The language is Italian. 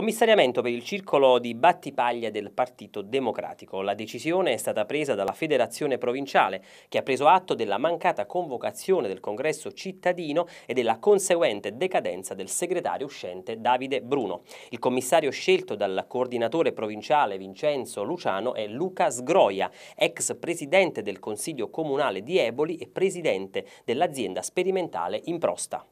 Commissariamento per il circolo di Battipaglia del Partito Democratico. La decisione è stata presa dalla Federazione Provinciale, che ha preso atto della mancata convocazione del congresso cittadino e della conseguente decadenza del segretario uscente Davide Bruno. Il commissario scelto dal coordinatore provinciale Vincenzo Luciano è Luca Sgroia, ex presidente del Consiglio Comunale di Eboli e presidente dell'azienda sperimentale Improsta.